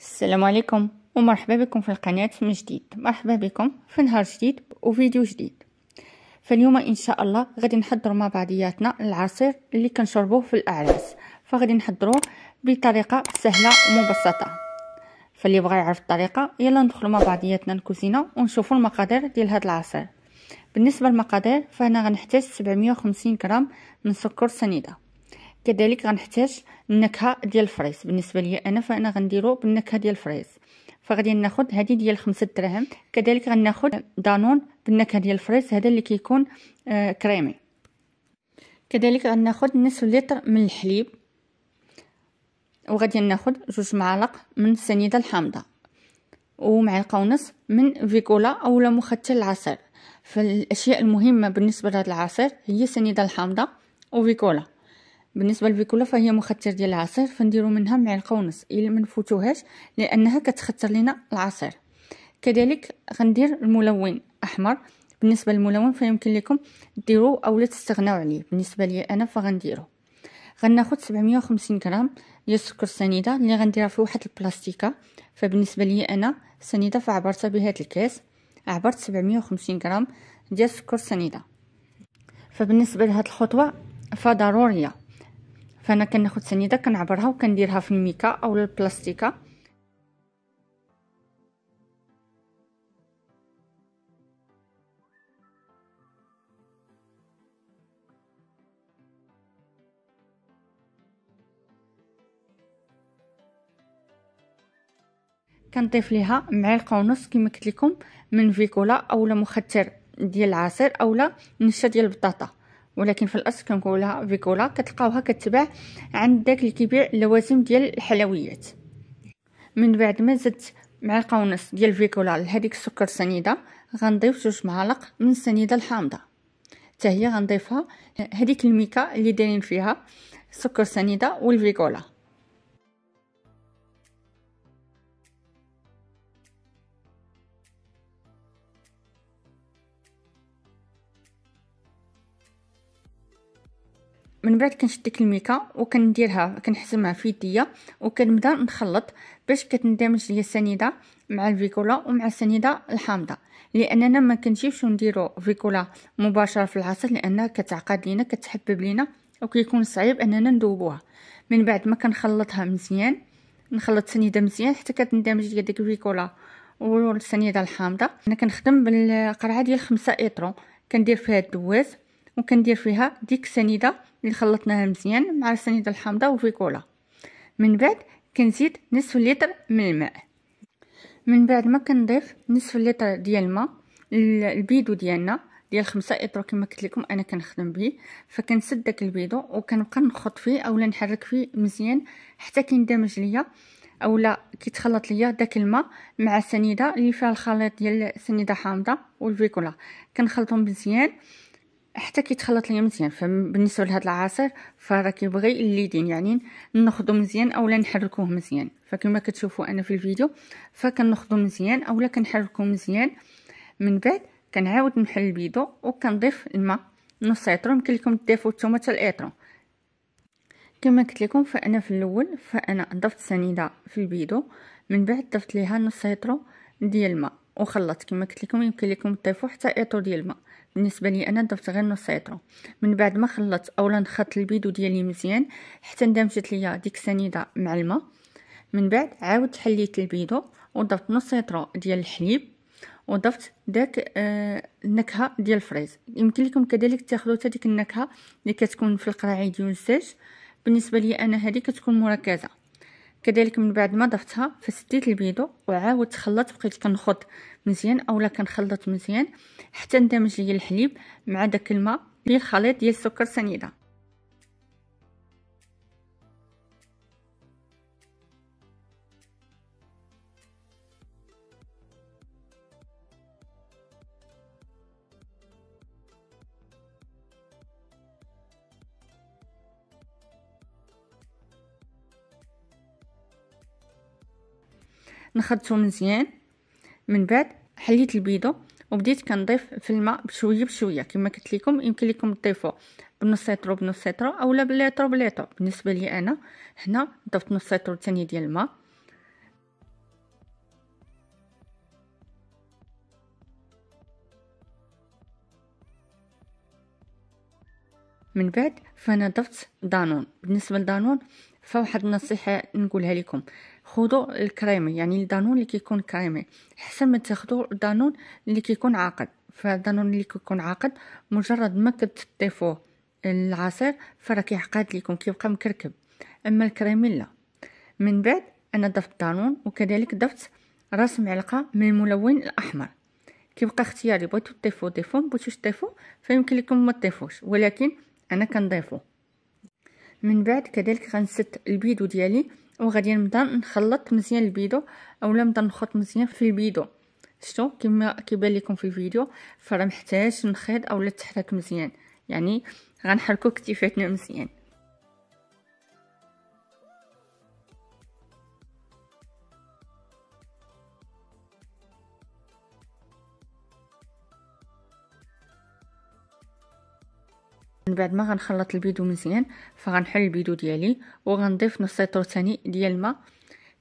السلام عليكم ومرحبا بكم في القناة من جديد مرحبا بكم في نهار جديد وفيديو جديد فاليوم ان شاء الله غادي نحضر مع بعضياتنا العصير اللي كنشربوه في الاعراس فغادي نحضروه بطريقه سهله ومبسطه فاللي بغى يعرف الطريقه يلا ندخل مع بعضياتنا الكوزينه ونشوفوا المقادير ديال هاد العصير بالنسبه للمقادير فانا غنحتاج 750 غرام من سكر سنيده كذلك غنحتاج النكهه ديال الفريز بالنسبه ليا انا فانا غنديرو بالنكهه ديال الفريز فغادي ناخذ هذه ديال 5 دراهم كذلك غناخذ دانون بالنكهه ديال الفريز هذا اللي كيكون آه كريمي كذلك غناخذ نصف لتر من الحليب وغادي ناخذ جوج معالق من السنيده الحامضه ومعلقه ونص من فيكولا اولا مختل العصير فالاشياء المهمه بالنسبه لهذا العصير هي السنيده الحامضه وفيكولا بالنسبه للبيكولا فهي مختر ديال العصير فنديرو منها معلقه ونص الا ما نفوتوهاش لانها كتختر لنا العصير كذلك غندير الملون احمر بالنسبه للملون فيمكن لكم ديروا اولا تستغناو عليه بالنسبه لي انا فغنديرو غناخد 750 غرام ديال السكر سنيده اللي غنديرها في واحد البلاستيكه فبالنسبه لي انا سنيده فعبرتها بهذا الكاس عبرت 750 غرام ديال السكر سنيده فبالنسبه لهاد الخطوه فضروريه فانا كناخد سنيده كنعبرها وكنديرها في الميكا او البلاستيكه كنضيف ليها معلقه ونص كما قلت لكم من فيكولا اولا مختر ديال العصير اولا نشا ديال البطاطا ولكن في الاصل كنقولها فيكولا كتلقاوها كتباع عند داك اللي كيبيع اللوازم ديال الحلويات من بعد ما زدت معلقه ونص ديال فيكولا لهذيك السكر سنيده غنضيف جوج معالق من السنيده الحامضه حتى هي غنضيفها هذيك الميكا اللي دايرين فيها سكر سنيده والفيكولا من بعد كنشد ديك الميكا وكنديرها كنحسمها في يديا وكنبدا نخلط باش كتندمج ليا السنيده مع الفيكولا ومع السنيده الحامضه لاننا ما كنجيبش نديرو فيكولا مباشره في العصير لانها كتعقد لينا كتحبب لينا وكيكون صعيب اننا ندوبوها من بعد ما كنخلطها مزيان نخلط السنيده مزيان حتى كتندمج ليا ديك الفيكولا والسنيده الحامضه انا كنخدم بالقرعه ديال 5 ايطرون كندير فيها الدواز وكندير فيها ديك السنيده اللي خلطناها مزيان مع السنيده الحامضه وفيكولا من بعد كنزيد نصف لتر من الماء من بعد ما كنضيف نصف لتر ديال الماء البيدو ديالنا ديال خمسة اطر كما قلت لكم انا كنخدم به فكنسد داك البيدو وكنبقى نخط فيه اولا نحرك فيه مزيان حتى كيندمج ليا اولا كيتخلط ليا داك الماء مع السنيده اللي فيها الخليط ديال السنيده حامضه والفيكولا كنخلطهم مزيان حتى كيتخلط ليا مزيان فبالنسبه لهاد العصير فراه كيبغي الليدين يعني ناخذو مزيان اولا نحركوه مزيان فكما كتشوفوا انا في الفيديو فكنخدو مزيان اولا كنحركوه مزيان من بعد كنعاود نحل البيضو وكنضيف الماء نص ايطرون يمكن لكم تضيفوا نتوما حتى الايطرون كما قلت لكم فانا في الاول فانا ضفت سنيده في البيضو من بعد ضفت ليها نص ايطرو ديال الماء وخلطت كما قلت لكم يمكن لكم تضيفوا حتى ايطو ديال الماء بالنسبه لي انا ضفت غير نص ايطو من بعد ما خلطت اولا خلطت البيدو ديالي مزيان حتى اندمجت ليا ديك السنيده مع الماء من بعد عاودت حليت البيدو وضفت نص ايطرو ديال الحليب وضفت داك آه النكهه ديال الفريز يمكن لكم كذلك تاخذوا حتى ديك النكهه اللي كتكون في القراعي ديال الزاج بالنسبه لي انا هذه كتكون مركزه كذلك من بعد ما ضفتها فسديت البيضو وعاودت خلطت بقيت كنخلط مزيان اولا كنخلط مزيان حتى اندمج لي الحليب مع داك الماء ديال الخليط ديال السكر سنيده نخدته مزيان من بعد حليت البيضه وبديت كنضيف في الماء بشويه بشويه كما قلت لكم يمكن لكم تضيفوا بنص لتر بنص لتر اولا بلتر بلتر بالنسبه لي انا هنا ضفت نص لتر الثاني ديال الماء من بعد فانا ضفت دانون بالنسبه لدانون فواحد النصيحه نقولها لكم خذوا الكريمي يعني الدانون اللي كيكون كريمي احسن ما تاخذوا الدانون اللي كيكون عاقد فالدانون اللي كيكون عاقد مجرد ما كتضيفوه العصير فراه كيعقد لكم كيبقى مكركب اما الكريمي لا من بعد انا ضفت الدانون وكذلك ضفت راس معلقه من الملون الاحمر كيبقى اختياري بغيتو تضيفو ضيفو مبغيتوش تضيفو فيمكن لكم ما تضيفوش ولكن انا كنضيفو من بعد كذلك غنست البيدو ديالي وغادي نبدا نخلط مزيان البيضو اولا نبدا نخلط مزيان في البيضو شتو كما كيبان لكم في الفيديو فراه محتاج نخيط اولا تحرك مزيان يعني غنحركو كتيفاتنا مزيان من بعد ما غنخلط البيدو مزيان فغنحل البيدو ديالي وغنضيف نص لتر ثاني ديال الماء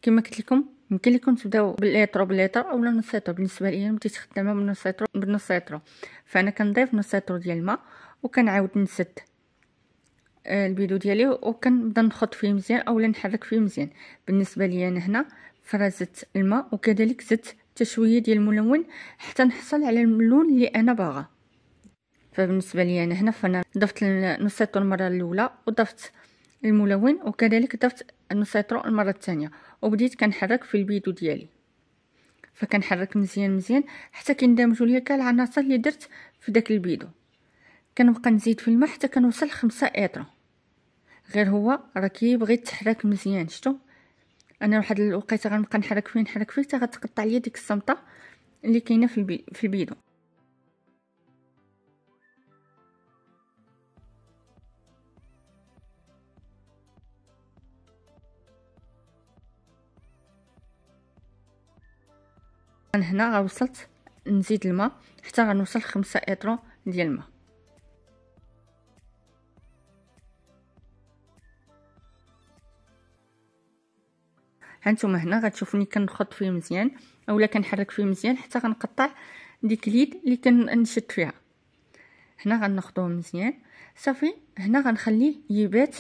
كما قلت لكم يمكن لكم تبداو بالليتر بالليتر اولا نص لتر بالنسبه ليا بديت خدامه بنص لتر بنص لتر فانا كنضيف نص لتر ديال الماء وكنعاود نسد آه، البيدو ديالي وكنبدا نخط فيه مزيان اولا نحرك فيه مزيان بالنسبه ليا انا هنا فرزت الماء وكذلك زدت تشويه ديال الملون حتى نحصل على اللون اللي انا باغاه فبالنسبه لي انا هنا فانا ضفت النسيترو المره الاولى وضفت الملون وكذلك ضفت النسيترو المره الثانيه وبديت كنحرك في البيدو ديالي فكنحرك مزيان مزيان حتى كيندمجوا ليا كاع العناصر اللي درت في داك البيدو كنبقى نزيد في الماء حتى كنوصل خمسة ايطرو غير هو راه كيبغي يتحرك مزيان شتو انا واحد الوقيته غنبقى نحرك فيه نحرك فيه حتى غتقطع ليا ديك الصمته اللي كاينه في, البي... في البيدو هنا غوصلت نزيد الماء حتى غنوصل خمسة اطرو ديال الماء هانتوما هنا غتشوفوني كنخط فيه مزيان اولا كنحرك فيه مزيان حتى غنقطع ديك اليد اللي كنشد فيها هنا غنخطوه مزيان صافي هنا غنخليه يبات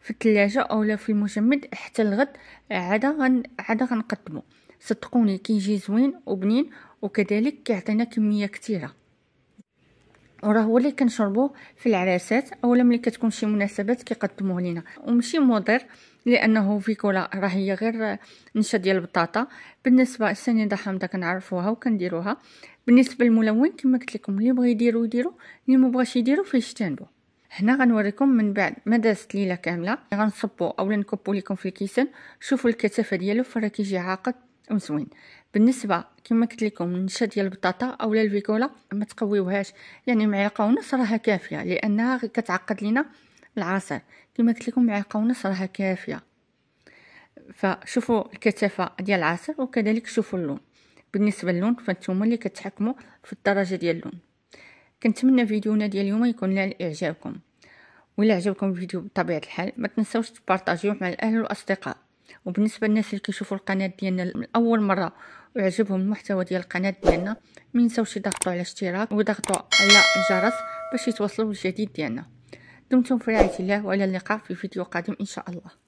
في الثلاجه اولا في المجمد حتى الغد عاده غن عاده غنقدمه صدقوني كيجي زوين وبنين وكذلك كيعطينا كميه كثيره وراه هو اللي كنشربوه في العراسات اولا ملي كتكون شي مناسبات كيقدموه لينا ومشي مضر لانه فيكولا راه هي غير نشا ديال البطاطا بالنسبه السنيده حامضه كنعرفوها وكنديروها بالنسبه للملون كما قلت لكم اللي بغى يديرو يديرو اللي ما بغاش يديرو فيجتنبو هنا غنوريكم من بعد ما دازت ليله كامله غنصبو اولا نكبو لكم في الكيسان شوفوا الكثافه ديالو فراه كيجي عاقد وزوين بالنسبه كما قلت لكم النشا ديال البطاطا اولا الفيكولا ما تقويوهاش يعني معلقه ونص راها كافيه لانها كتعقد لنا العصير كما قلت لكم معلقه ونص راها كافيه فشوفوا الكثافه ديال العصير وكذلك شوفوا اللون بالنسبه للون فانتوما اللي كتحكموا في الدرجه ديال اللون كنتمنى فيديونا ديال اليوم يكون نال اعجابكم ولا عجبكم الفيديو بطبيعه الحال ما تنساوش تبارطاجيوه مع الاهل والاصدقاء وبالنسبه للناس اللي كيشوفوا القناه ديالنا لاول مره ويعجبهم المحتوى ديال القناه ديالنا ما ينساوش يضغطوا على اشتراك ويضغطوا على الجرس باش يتوصلوا بالجديد ديالنا دمتم في رعايه الله والى اللقاء في فيديو قادم ان شاء الله